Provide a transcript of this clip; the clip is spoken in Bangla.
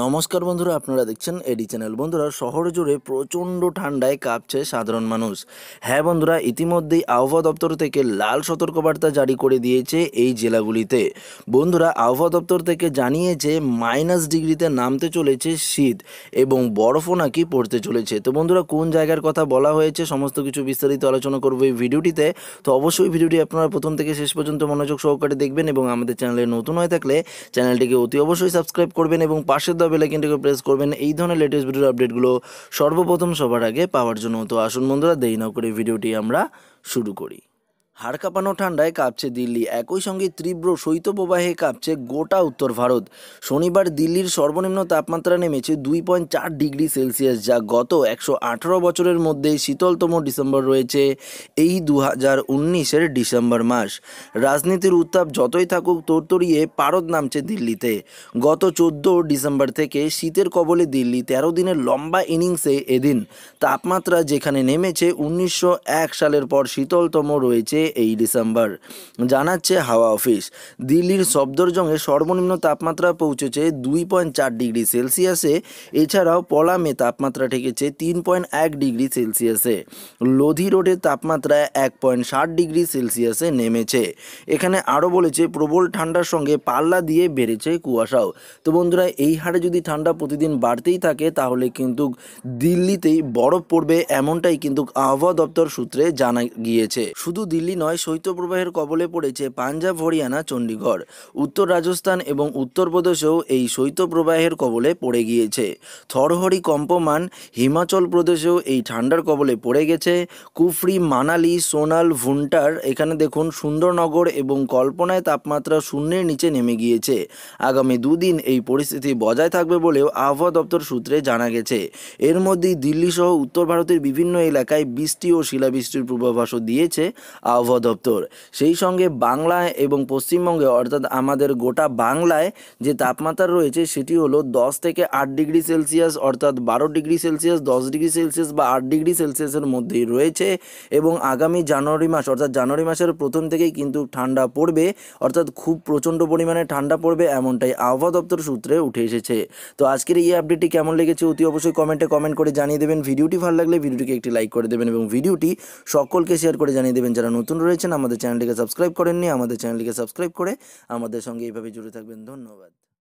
নমস্কার বন্ধুরা আপনারা দেখছেন এডি চ্যানেল বন্ধুরা শহর জুড়ে প্রচণ্ড ঠান্ডায় কাঁপছে সাধারণ মানুষ হ্যাঁ বন্ধুরা ইতিমধ্যেই আবহাওয়া দপ্তর থেকে লাল সতর্কবার্তা জারি করে দিয়েছে এই জেলাগুলিতে বন্ধুরা আবহাওয়া দপ্তর থেকে জানিয়েছে মাইনাস ডিগ্রিতে নামতে চলেছে শীত এবং বরফও নাকি পড়তে চলেছে তো বন্ধুরা কোন জায়গার কথা বলা হয়েছে সমস্ত কিছু বিস্তারিত আলোচনা করবো এই ভিডিওটিতে তো অবশ্যই ভিডিওটি আপনারা প্রথম থেকে শেষ পর্যন্ত মনোযোগ সহকারে দেখবেন এবং আমাদের চ্যানেলে নতুন হয়ে থাকলে চ্যানেলটিকে অতি অবশ্যই সাবস্ক্রাইব করবেন এবং পাশের দা বেলাইকিনটাকে প্রেস করবেন এই ধরনের লেটেস্ট ভিডিওর আপডেটগুলো সর্বপ্রথম সবার আগে পাওয়ার জন্য তো আসুন বন্ধুরা দেই না করে ভিডিওটি আমরা শুরু করি কাঁপানো ঠান্ডায় কাঁপছে দিল্লি একই সঙ্গে তীব্র শৈত্যপ্রবাহে কাঁপছে গোটা উত্তর ভারত শনিবার দিল্লির সর্বনিম্ন তাপমাত্রা নেমেছে দুই পয়েন্ট চার ডিগ্রি সেলসিয়াস যা গত একশো আঠেরো বছরের মধ্যে শীতলতম ডিসেম্বর রয়েছে এই দু হাজার উনিশের ডিসেম্বর মাস রাজনীতির উত্তাপ যতই থাকুক তরতরিয়ে পারদ নামছে দিল্লিতে গত চোদ্দ ডিসেম্বর থেকে শীতের কবলে দিল্লি তেরো দিনের লম্বা ইনিংসে এদিন তাপমাত্রা যেখানে নেমেছে উনিশশো এক সালের পর শীতলতম রয়েছে এই ডিসেম্বর জানাচ্ছে হাওয়া অফিস দিল্লির সফদরজংয়ে সর্বনিম্ন তাপমাত্রা পৌঁছেছে দুই পয়েন্ট চার ডিগ্রি সেলসিয়াসে এছাড়াও পলামে তাপমাত্রা ঠেকেছে তিন পয়েন্ট এক ডিগ্রি সেলসিয়াসে লোধি রোডের তাপমাত্রা এক পয়েন্ট ষাট ডিগ্রি সেলসিয়াসে নেমেছে এখানে আরও বলেছে প্রবল ঠান্ডার সঙ্গে পাল্লা দিয়ে বেড়েছে কুয়াশাও তো বন্ধুরা এই হারে যদি ঠান্ডা প্রতিদিন বাড়তেই থাকে তাহলে কিন্তু দিল্লিতেই বরফ পড়বে এমনটাই কিন্তু আবহাওয়া দপ্তর সূত্রে জানা গিয়েছে শুধু দিল্লি খালি নয় শৈত্যপ্রবাহের কবলে পড়েছে পাঞ্জাব হরিয়ানা চণ্ডীগড় উত্তর রাজস্থান এবং উত্তরপ্রদেশেও এই শৈত্যপ্রবাহের কবলে পড়ে গিয়েছে থরহরি কম্পমান হিমাচল প্রদেশেও এই ঠান্ডার কবলে পড়ে গেছে কুফরি মানালি সোনাল ভুন্টার এখানে দেখুন সুন্দরনগর এবং কল্পনায় তাপমাত্রা শূন্যের নিচে নেমে গিয়েছে আগামী দুদিন এই পরিস্থিতি বজায় থাকবে বলেও আবহাওয়া দপ্তর সূত্রে জানা গেছে এর মধ্যেই দিল্লি সহ উত্তর ভারতের বিভিন্ন এলাকায় বৃষ্টি ও শিলাবৃষ্টির পূর্বাভাসও দিয়েছে আবহাওয়া আবহাওয়া দপ্তর সেই সঙ্গে বাংলায় এবং পশ্চিমবঙ্গে অর্থাৎ আমাদের গোটা বাংলায় যে তাপমাত্রা রয়েছে সেটি হলো দশ থেকে আট ডিগ্রি সেলসিয়াস অর্থাৎ বারো ডিগ্রি সেলসিয়াস দশ ডিগ্রি সেলসিয়াস বা আট ডিগ্রি সেলসিয়াসের মধ্যেই রয়েছে এবং আগামী জানুয়ারি মাস অর্থাৎ জানুয়ারি মাসের প্রথম থেকেই কিন্তু ঠান্ডা পড়বে অর্থাৎ খুব প্রচণ্ড পরিমাণে ঠান্ডা পড়বে এমনটাই আবহাওয়া দপ্তর সূত্রে উঠে এসেছে তো আজকের এই আপডেটটি কেমন লেগেছে অতি অবশ্যই কমেন্টে কমেন্ট করে জানিয়ে দেবেন ভিডিওটি ভালো লাগলে ভিডিওটিকে একটি লাইক করে দেবেন এবং ভিডিওটি সকলকে শেয়ার করে জানিয়ে দেবেন যারা নতুন নতুন রয়েছেন আমাদের চ্যানেলটিকে সাবস্ক্রাইব করেননি আমাদের চ্যানেলটিকে সাবস্ক্রাইব করে আমাদের সঙ্গে এইভাবে জুড়ে থাকবেন ধন্যবাদ